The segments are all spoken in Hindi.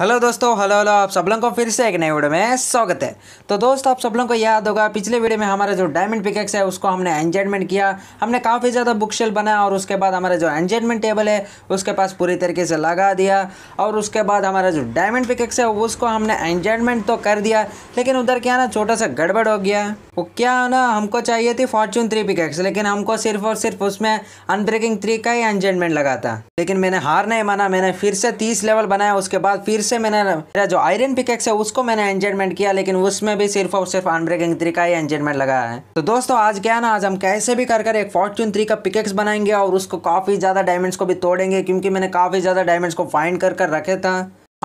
हेलो दोस्तों हेलो हेलो आप सब लोगों को फिर से एक नए वीडियो में स्वागत है तो दोस्तों आप सब लोगों को याद होगा पिछले वीडियो में हमारा जो डायमंड पिकेक्स है उसको हमने एंजॉयमेंट किया हमने काफ़ी ज़्यादा बुक शेल बनाया और उसके बाद हमारा जो एंजॉयमेंट टेबल है उसके पास पूरी तरीके से लगा दिया और उसके बाद हमारा जो डायमंड पिकेक्स है उसको हमने एंजॉयमेंट तो कर दिया लेकिन उधर क्या ना छोटा सा गड़बड़ हो गया वो क्या ना हमको चाहिए थी फॉर्चून थ्री पिकेक्स लेकिन हमको सिर्फ और सिर्फ उसमें अनब्रेकिंग थ्री का ही एंजॉयमेंट लगा था लेकिन मैंने हार नहीं माना मैंने फिर से तीस लेवल बनाया उसके बाद फिर से मैंने मेरा जो आयरन पिकेक्स है उसको मैंने एंजेटमेंट किया लेकिन उसमें भी सिर्फ और सिर्फ अनब्रेकिंग थ्री का ही एंजेटमेंट लगाया है तो दोस्तों आज क्या ना आज हम कैसे भी कर कर एक फॉर्चून थ्री का पिकेक्स बनाएंगे और उसको काफ़ी ज़्यादा डायमंड्स को भी तोड़ेंगे क्योंकि मैंने काफ़ी ज़्यादा डायमंड्स को फाइंड कर कर रखे था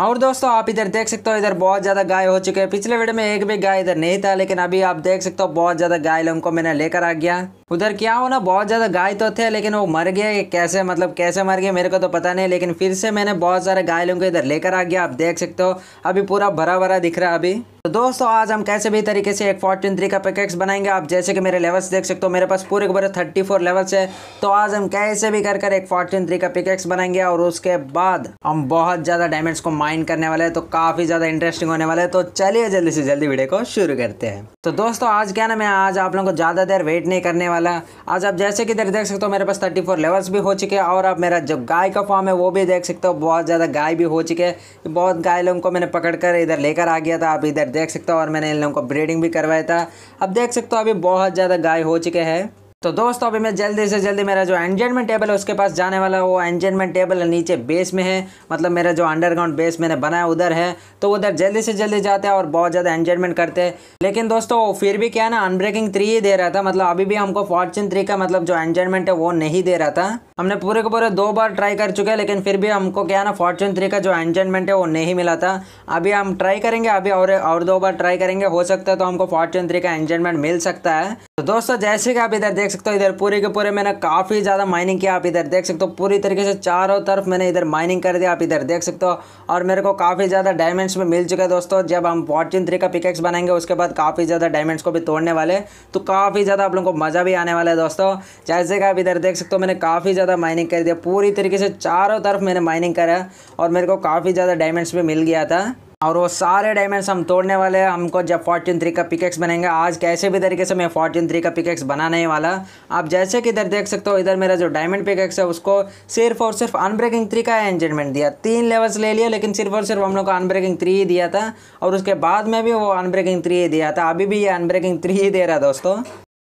और दोस्तों आप इधर देख सकते हो इधर बहुत ज़्यादा गाय हो चुके हैं पिछले वीडियो में एक भी गाय इधर नहीं था लेकिन अभी आप देख सकते हो बहुत ज़्यादा गाय लोगों को मैंने लेकर आ गया उधर क्या हो ना बहुत ज़्यादा गाय तो थे लेकिन वो मर गए कैसे मतलब कैसे मर गए मेरे को तो पता नहीं लेकिन फिर से मैंने बहुत सारे लोगों को इधर लेकर आ गया आप देख सकते हो अभी पूरा भरा भरा दिख रहा है अभी तो दोस्तों आज हम कैसे भी तरीके से एक फोर्टीन थ्री का पैकेक्स बनाएंगे आप जैसे कि मेरे लेवल्स देख सकते हो मेरे पास पूरे के पूरे थर्टी फोर लेवल्स है तो आज हम कैसे भी कर कर एक फोर्टीन थ्री का पिकेक्स बनाएंगे और उसके बाद हम बहुत ज़्यादा डायमंड्स को माइंड करने वाले हैं तो काफ़ी ज़्यादा इंटरेस्टिंग होने वाला है तो चलिए जल्दी से जल्दी वीडियो को शुरू करते हैं तो दोस्तों आज क्या ना मैं आज आप लोगों को ज़्यादा देर वेट नहीं करने वाला वाला आज आप जैसे कि देख सकते हो मेरे पास थर्टी फोर लेवल्स भी हो चुके हैं और आप मेरा जो गाय का फॉर्म है वो भी देख सकते हो बहुत ज़्यादा गाय भी हो चुके हैं बहुत गाय लोगों को मैंने पकड़ कर इधर लेकर आ गया था आप इधर देख सकते हो और मैंने इन लोगों को ब्रीडिंग भी करवाया था अब देख सकते हो अभी बहुत ज़्यादा गाय हो चुके हैं तो दोस्तों अभी मैं जल्दी से जल्दी मेरा जो एंजेंटमेंट टेबल है उसके पास जाने वाला वो एंजेंटमेंट टेबल नीचे बेस में है मतलब मेरा जो अंडरग्राउंड बेस मैंने बनाया उधर है तो उधर जल्दी से जल्दी जाते हैं और बहुत ज़्यादा एंजेंटमेंट करते हैं लेकिन दोस्तों फिर भी क्या है ना अनब्रेकिंग थ्री ही दे रहा था मतलब अभी भी हमको फॉर्चून थ्री का मतलब जो एंजेंटमेंट है वो नहीं दे रहा था हमने पूरे के पूरे दो बार ट्राई कर चुके हैं लेकिन फिर भी हमको क्या है ना फॉर्चून थ्री का जो एंजेंटमेंट है वो नहीं मिला था अभी हम ट्राई करेंगे अभी और और दो बार ट्राई करेंगे हो सकता है तो हमको फॉर्चून थ्री का एंजेंटमेंट मिल सकता है तो दोस्तों जैसे कि आप इधर देख देख सकते हो इधर पूरे के पूरे मैंने काफ़ी ज़्यादा माइनिंग किया आप इधर देख सकते हो पूरी तरीके से चारों तरफ मैंने इधर माइनिंग कर दिया आप इधर देख सकते हो और मेरे को काफ़ी ज़्यादा डायमंड्स में मिल चुका है दोस्तों जब हम फॉर्चून थ्री का पिकेक्स बनाएंगे उसके बाद काफ़ी ज़्यादा डायमंड्स को भी तोड़ने वाले तो काफ़ी ज़्यादा आप लोगों को मज़ा भी आने वाला है दोस्तों जैसे कि आप इधर देख सकते हो मैंने काफ़ी ज़्यादा माइनिंग कर दिया पूरी तरीके से चारों तरफ मैंने माइनिंग करा और मेरे को काफ़ी ज़्यादा डायमंड्स भी मिल गया था और वो सारे डायमंड्स हम तोड़ने वाले हैं हमको जब फोर्टीन थ्री का पिकेक्स बनेंगे आज कैसे भी तरीके से मैं फोर्टीन थ्री का पिकेक्स बनाने वाला आप जैसे कि इधर देख सकते हो इधर मेरा जो डायमंड पिकेक्स है उसको सिर्फ और सिर्फ अनब्रेकिंग थ्री का एंजमेंट दिया तीन लेवल्स ले लिया लेकिन सिर्फ और सिर्फ हम लोग को अनब्रेकिंग थ्री ही दिया था और उसके बाद में भी वो अनब्रेकिंग थ्री ही दिया था अभी भी ये अनब्रेकिंग थ्री ही दे रहा दोस्तों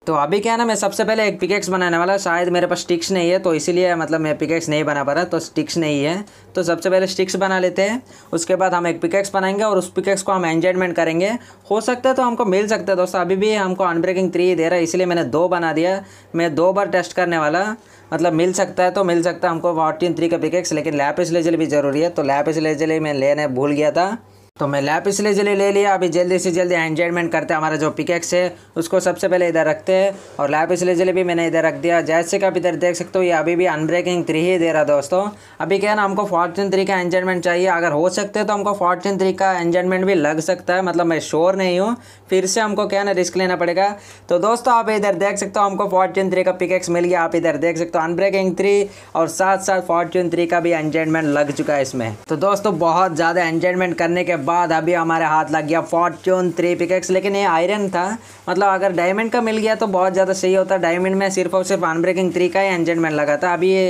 तो अभी क्या है ना मैं सबसे पहले एक पिकेक्स बनाने वाला शायद मेरे पास स्टिक्स नहीं है तो इसीलिए मतलब मैं पिकेक्स नहीं बना पा रहा तो स्टिक्स नहीं है तो सबसे पहले स्टिक्स बना लेते हैं उसके बाद हम एक पिकेक्स बनाएंगे और उस पिकेक्स को हम एंजॉयमेंट करेंगे हो सकता है तो हमको मिल सकता है दोस्तों अभी भी हमको अनब्रेकिंग थ्री दे रहा है इसलिए मैंने दो बना दिया मैं दो बार टेस्ट करने वाला मतलब मिल सकता है तो मिल सकता है हमको फोर्टीन थ्री का पिकेक्स लेकिन लैपिस लेजल भी ज़रूरी है तो लैपिस लेजल मैं लेने भूल गया था तो मैं लैप इसलिए जल्दी ले लिया अभी जल्दी से जल्दी एंजॉयमेंट करते हैं हमारा जो पिकेक्स है उसको सबसे पहले इधर रखते हैं और लैप इसलिए जल्दी भी मैंने इधर रख दिया जैसे कि आप इधर देख सकते हो ये अभी भी अनब्रेकिंग थ्री ही दे रहा दोस्तों अभी क्या है ना हमको फॉर्चून थ्री का एंजॉयमेंट चाहिए अगर हो सकते तो हमको फॉर्चून थ्री का एंजॉयमेंट भी लग सकता है मतलब मैं श्योर नहीं हूँ फिर से हमको क्या ना रिस्क लेना पड़ेगा तो दोस्तों आप इधर देख सकते हो हमको फॉर्चून थ्री का पिकेक्स मिल गया आप इधर देख सकते हो अनब्रेकिंग थ्री और साथ साथ फॉर्चून थ्री का भी एंजॉयमेंट लग चुका है इसमें तो दोस्तों बहुत ज़्यादा एंजॉयमेंट करने के बाद अभी हमारे हाथ लग गया फॉर्च्यून थ्री पिकेक्स लेकिन ये आयरन था मतलब अगर डायमंड का मिल गया तो बहुत ज़्यादा सही होता डायमंड में सिर्फ और सिर्फ अनब्रेकिंग थ्री का ही एंजेंटमेंट लगा था अभी ये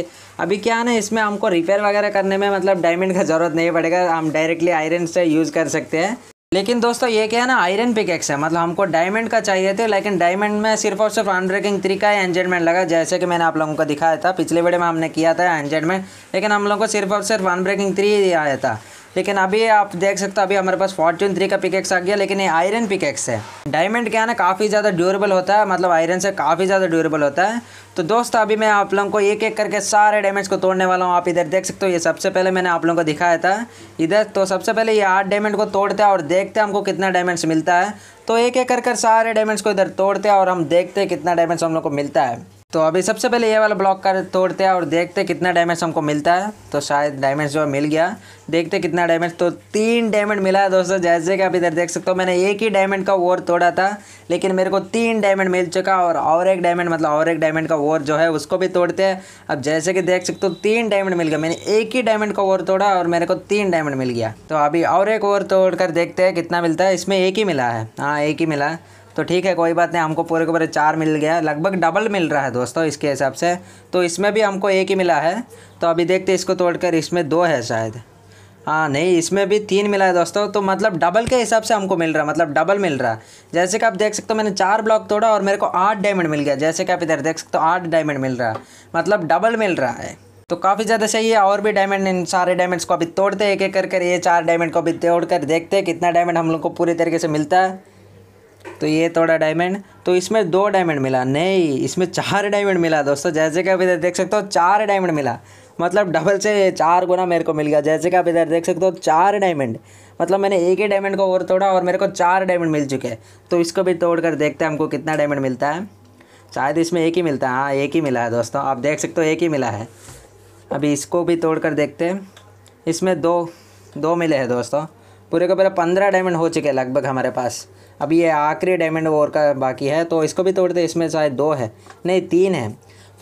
अभी क्या ना इसमें हमको रिपेयर वगैरह करने में मतलब डायमंड का ज़रूरत नहीं पड़ेगा हम डायरेक्टली आयरन से यूज़ कर सकते हैं लेकिन दोस्तों ये क्या है ना आयरन पिकेक्स है मतलब हमको डायमंड का चाहिए थे लेकिन डायमंड में सिर्फ और सिर्फ अनब्रेकिंग थ्री का एंजेंटमेंट लगा जैसे कि मैंने आप लोगों को दिखाया था पिछले वीडियो में हमने किया था एंजेंटमेंट लेकिन हम लोग को सिर्फ और सिर्फ अनब्रेकिंग थ्री आया था लेकिन अभी आप देख सकते हो अभी हमारे पास फॉर्चून थ्री का पिकेक्स आ गया लेकिन ये आयरन पिकेक्स है डायमंड क्या है ना काफ़ी ज़्यादा ड्यूरेबल होता है मतलब आयरन से काफ़ी ज़्यादा ड्यूरेबल होता है तो दोस्त अभी मैं आप लोगों को एक एक करके सारे डायमंड्स को तोड़ने वाला हूँ आप इधर देख सकते हो ये सबसे पहले मैंने आप लोगों को दिखाया था इधर तो सबसे पहले ये आठ डायमंड को तोड़ते हैं और देखते हैं हमको कितना डायमंड्स मिलता है तो एक एक कर सारे डायमंड्स को इधर तोड़ते हैं और हम देखते हैं कितना डायमंड्स हम लोग को मिलता है तो अभी सबसे पहले ये वाला ब्लॉक कर तोड़ते हैं और देखते हैं कितना डैमेज हमको मिलता है तो शायद डैमेज जो है मिल गया देखते कितना डैमेज तो तीन डायमंड मिला है दोस्तों जैसे कि आप इधर देख सकते हो मैंने एक ही डायमंड का ओर तोड़ा था लेकिन मेरे को तीन डायमंड मिल चुका और और एक डायमंड मतलब और एक डायमंड का ओर जो है उसको भी तोड़ते हैं अब जैसे कि देख सकते हो तीन डायमंड मिल गया मैंने एक ही डायमंड का ओर तोड़ा और मेरे को तीन डायमंड मिल गया तो अभी और एक ओवर तोड़ कर देखते हैं कितना मिलता है इसमें एक ही मिला है हाँ एक ही मिला है तो ठीक है कोई बात नहीं हमको पूरे के पूरे चार मिल गया लगभग डबल मिल रहा है दोस्तों इसके हिसाब से तो इसमें भी हमको एक ही मिला है तो अभी देखते इसको तोड़कर इसमें दो है शायद हाँ नहीं इसमें भी तीन मिला है दोस्तों तो मतलब डबल के हिसाब से हमको मिल रहा है मतलब डबल मिल रहा है जैसे कि आप देख सकते हो मैंने चार ब्लॉक तोड़ा और मेरे को आठ डायमंड मिल गया जैसे कि आप इधर देख सकते हो आठ डायमंड मिल रहा है मतलब डबल मिल रहा है तो काफ़ी ज़्यादा सही है और भी डायमंड इन सारे डायमंड्स को अभी तोड़ते एक एक कर कर ये चार डायमंड को अभी तोड़ कर देखते हैं कितना डायमंड हम लोग को पूरी तरीके से मिलता है तो ये थोड़ा डायमंड तो इसमें दो डायमंड मिला नहीं इसमें चार डायमंड मिला दोस्तों जैसे कि आप इधर देख सकते हो चार डायमंड मिला मतलब डबल से चार गुना मेरे को मिल गया जैसे कि आप इधर देख सकते हो चार डायमंड मतलब मैंने एक ही डायमंड को और तोड़ा और मेरे को चार डायमंड मिल चुके हैं तो इसको भी तोड़ कर देखते हैं हमको कितना डायमंड मिलता है शायद इसमें एक ही मिलता है हाँ एक ही मिला है दोस्तों आप देख सकते हो एक ही मिला है अभी इसको भी तोड़ कर देखते हैं इसमें दो दो मिले हैं दोस्तों पूरे का पूरा पंद्रह डायमंड हो चुके हैं लगभग हमारे पास अभी ये आखिरी डायमंड और का बाकी है तो इसको भी तोड़ते इसमें शायद दो है नहीं तीन है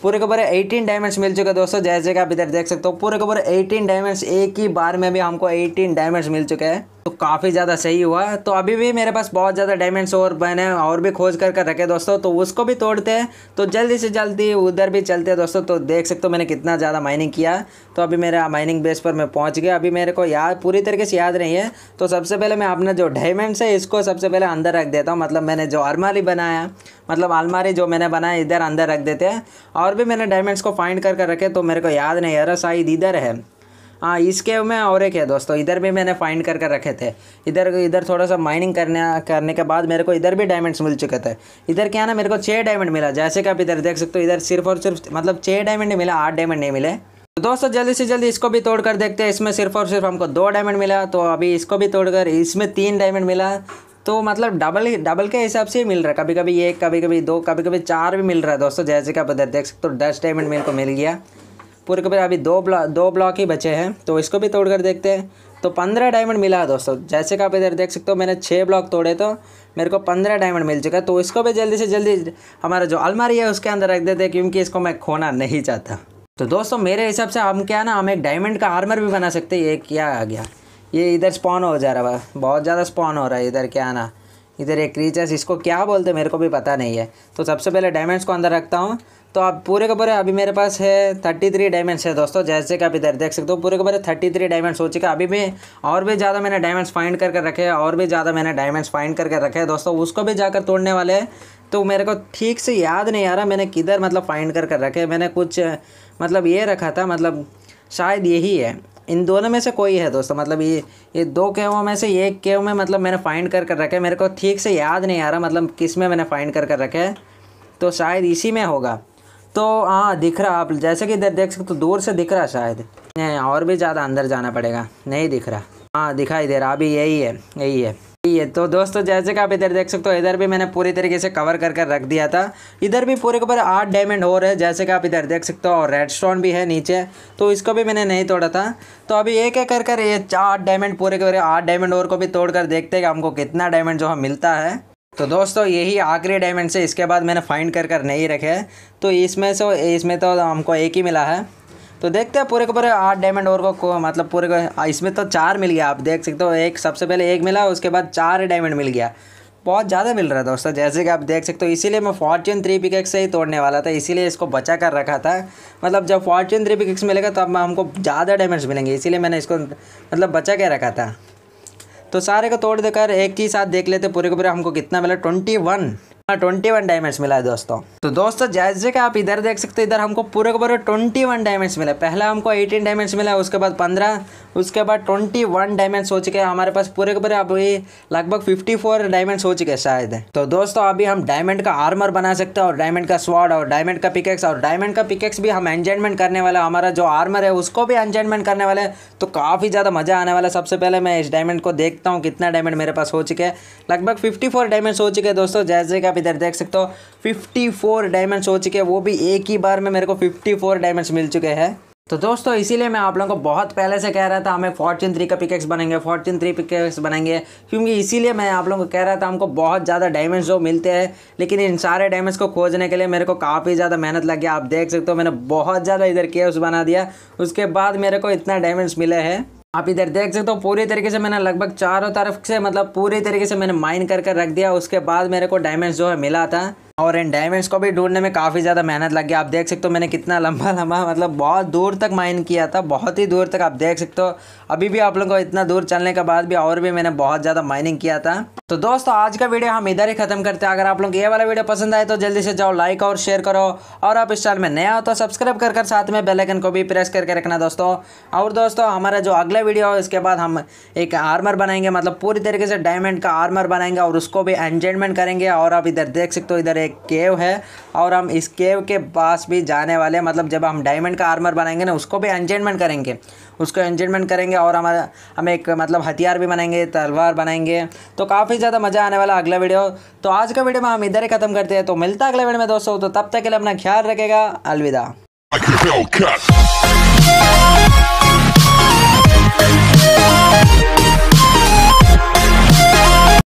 पूरे के पूरे एटीन डायमंड्स मिल चुके हैं दोस्तों जैसे कि आप इधर देख सकते हो पूरे के पूरे एटीन डायमंड्स एक ही बार में भी हमको एटीन डायमंड्स मिल चुके हैं तो काफ़ी ज़्यादा सही हुआ तो अभी भी मेरे पास बहुत ज़्यादा डायमंड्स और मैंने और भी खोज कर कर रखे दोस्तों तो उसको भी तोड़ते हैं तो जल्दी से जल्दी उधर भी चलते हैं दोस्तों तो देख सकते हो मैंने कितना ज़्यादा माइनिंग किया तो अभी मेरा माइनिंग बेस पर मैं पहुँच गया अभी मेरे को याद पूरी तरीके से याद नहीं है तो सबसे पहले मैं अपना जो डायमंड्स है इसको सबसे पहले अंदर रख देता हूँ मतलब मैंने जो अलमारी बनाया मतलब अलमारी जो मैंने बनाया इधर अंदर रख देते हैं और भी मैंने डायमंड्स को फाइंड करके रखे तो मेरे को याद नहीं है रहा शायद इधर है हाँ इसके में और एक है दोस्तों इधर भी मैंने फाइंड करके कर रखे थे इधर इधर थोड़ा सा माइनिंग करने करने के बाद मेरे को इधर भी डायमंड्स मिल चुके थे इधर क्या ना मेरे को छः डायमंड मिला जैसे कि आप इधर देख सकते हो इधर सिर्फ और सिर्फ मतलब छः डायमंड मिला आठ डायमंड नहीं मिले तो दोस्तों जल्दी से जल्दी इसको भी तोड़कर देखते हैं इसमें सिर्फ और सिर्फ हमको दो डायमंड मिला तो अभी इसको भी तोड़कर इसमें तीन डायमंड मिला तो मतलब डबल डबल के हिसाब से ही मिल रहा है कभी कभी एक कभी कभी दो कभी कभी चार भी मिल रहा है दोस्तों जैसे कि आप इधर देख सकते हो दस डायमंड मेरे को मिल गया पूरे के पूरे अभी दो ब्लॉक दो ब्लॉक ही बचे हैं तो इसको भी तोड़ कर देखते हैं तो पंद्रह डायमंड मिला है दोस्तों जैसे कि आप इधर देख सकते हो मैंने छः ब्लॉक तोड़े तो मेरे को पंद्रह डायमंड मिल चुका है तो इसको भी जल्दी से जल्दी हमारा जो अलमारी है उसके अंदर रख देते हैं क्योंकि इसको मैं खोना नहीं चाहता तो दोस्तों मेरे हिसाब से हम क्या ना हम एक डायमंड का आर्मर भी बना सकते हैं ये क्या आ गया ये इधर स्पॉन हो जा रहा है बहुत ज़्यादा स्पॉन हो रहा है इधर क्या ना इधर एक क्रीचर्स इसको क्या बोलते हैं मेरे को भी पता नहीं है तो सबसे पहले डायमंड्स को अंदर रखता हूँ तो आप पूरे का पूरे अभी मेरे पास है थर्टी थ्री डायमंड्स है दोस्तों जैसे कि आप इधर देख सकते हो पूरे के पूरे थर्टी थ्री डायमंड्स हो चुके अभी भी और भी ज़्यादा मैंने डायमंड्स फाइंड करके रखे हैं और भी ज़्यादा मैंने डायमंड्स फाइंड करके रखे हैं दोस्तों उसको भी जाकर तोड़ने वाले हैं तो मेरे को ठीक से याद नहीं आ रहा मैंने किधर मतलब फाइंड करके रखे मैंने कुछ मतलब ये रखा था मतलब शायद यही है इन दोनों में से कोई है दोस्तों मतलब ये ये दो केवों में से एक केव में मतलब मैंने फाइंड कर कर रखे मेरे को ठीक से याद नहीं आ रहा मतलब किस में मैंने फाइंड कर कर रखे है तो शायद इसी में होगा तो हाँ दिख रहा आप जैसे कि इधर देख सकते तो दूर से दिख रहा शायद नहीं और भी ज़्यादा अंदर जाना पड़ेगा नहीं दिख रहा हाँ दिखाई दे रहा अभी यही है यही है ये तो दोस्तों जैसे कि आप इधर देख सकते हो इधर भी मैंने पूरी तरीके से कवर करके रख दिया था इधर भी पूरे के ऊपर आठ डायमंड और है जैसे कि आप इधर देख सकते हो और रेड स्टोन भी है नीचे तो इसको भी मैंने नहीं तोड़ा था तो अभी एक एक कर कर ये आठ डायमंड पूरे के ऊपर आठ डायमंड और को भी तोड़ कर देखते हैं कि हमको कितना डायमंड जो है मिलता है तो दोस्तों यही आखिरी डायमंड से इसके बाद मैंने फाइंड कर कर नहीं रखे तो इसमें से इसमें तो हमको एक ही मिला है तो देखते हैं पूरे के पूरे आठ डायमंड और को को मतलब पूरे को इसमें तो चार मिल गया आप देख सकते हो एक सबसे पहले एक मिला उसके बाद चार डायमंड मिल गया बहुत ज़्यादा मिल रहा है दोस्तों जैसे कि आप देख सकते हो इसीलिए मैं फॉर्चून थ्री पिकेक्स से ही तोड़ने वाला था इसीलिए इसको बचा कर रखा था मतलब जब फॉर्चून थ्री पिकेक्स मिलेगा तो अब हमको ज़्यादा डैमेज मिलेंगे इसीलिए मैंने इसको मतलब बचा के रखा था तो सारे को तोड़ देकर एक ही साथ देख लेते पूरे को पूरे हमको कितना मिला twenty one twenty one diamonds मिला है दोस्तों तो दोस्तों जैसे कि आप इधर देख सकते हैं इधर हमको पूरे के पूरे ट्वेंटी वन डायमंड्स मिला पहले हमको एटीन डायमंड्स मिला उसके बाद पंद्रह उसके बाद ट्वेंटी वन डायमंड्स हो चुके हैं हमारे पास पूरे के पूरे अभी लगभग फिफ्टी फोर डायमंड्स हो चुके हैं शायद तो दोस्तों अभी हम डायमंड का आर्मर बना सकते हैं और डायमंड का स्वाड और डायमंड का पिकेक्स और डायमंड का पिकेक्स भी हम एंजॉयमेंट करने वाले हमारा जो आर्मर है उसको भी एंजॉयमेंट करने वाले तो काफ़ी ज़्यादा मज़ा आने वाला सबसे पहले मैं इस डायमंड को देखता हूँ कितना डायमंड मेरे पास हो चुके हैं लगभग फिफ्टी फोर डायमंड्स हो चुके हैं दोस्तों जैसे आप इधर देख सकते हो 54 डायमंड्स हो चुके हैं वो भी एक ही बार में मेरे को 54 डायमंड्स मिल चुके हैं तो दोस्तों इसीलिए मैं आप लोगों को बहुत पहले से कह रहा था हमें फॉर्चून थ्री का पिकेक्स बनेंगे फॉर्चून थ्री पिकेक्स बनेंगे क्योंकि इसीलिए मैं आप लोगों को कह रहा था हमको बहुत ज़्यादा डायमंड्स जो मिलते हैं लेकिन इन सारे डायमंड्स को खोजने के लिए मेरे को काफ़ी ज़्यादा मेहनत लग गया आप देख सकते हो मैंने बहुत ज़्यादा इधर केव्स बना दिया उसके बाद मेरे को इतना डायमंड्स मिले हैं आप इधर देख सकते हो पूरी तरीके से मैंने लगभग चारों तरफ से मतलब पूरी तरीके से मैंने माइन करके कर रख दिया उसके बाद मेरे को डायमंड जो है मिला था और इन डायमंड्स को भी ढूंढने में काफ़ी ज़्यादा मेहनत लग गया आप देख सकते हो मैंने कितना लंबा लंबा मतलब बहुत दूर तक माइन किया था बहुत ही दूर तक आप देख सकते हो अभी भी आप लोगों को इतना दूर चलने के बाद भी और भी मैंने बहुत ज़्यादा माइनिंग किया था तो दोस्तों आज का वीडियो हम इधर ही खत्म करते हैं अगर आप लोग ये वाला वीडियो पसंद आए तो जल्दी से जाओ लाइक और शेयर करो और आप इस चैनल में नया हो तो सब्सक्राइब कर साथ में बेलाइकन को भी प्रेस करके रखना दोस्तों और दोस्तों हमारा जो अगला वीडियो है उसके बाद हम एक आर्मर बनाएंगे मतलब पूरी तरीके से डायमंड का आर्मर बनाएंगे और उसको भी एंजॉयमेंट करेंगे और आप इधर देख सकते हो इधर एक केव है और हम इस केव के पास भी जाने वाले मतलब जब हम डायमंड का आर्मर बनाएंगे ना उसको भी एंजेंटमेंट करेंगे उसको एंजेंटमेंट करेंगे और हमारा हम एक मतलब हथियार भी बनाएंगे तलवार बनाएंगे तो काफ़ी ज़्यादा मज़ा आने वाला अगला वीडियो तो आज का वीडियो में हम इधर ही ख़त्म करते हैं तो मिलता है अगले वीडियो में दोस्तों तो तब तक के लिए अपना ख्याल रखेगा अलविदा like a Hellcat.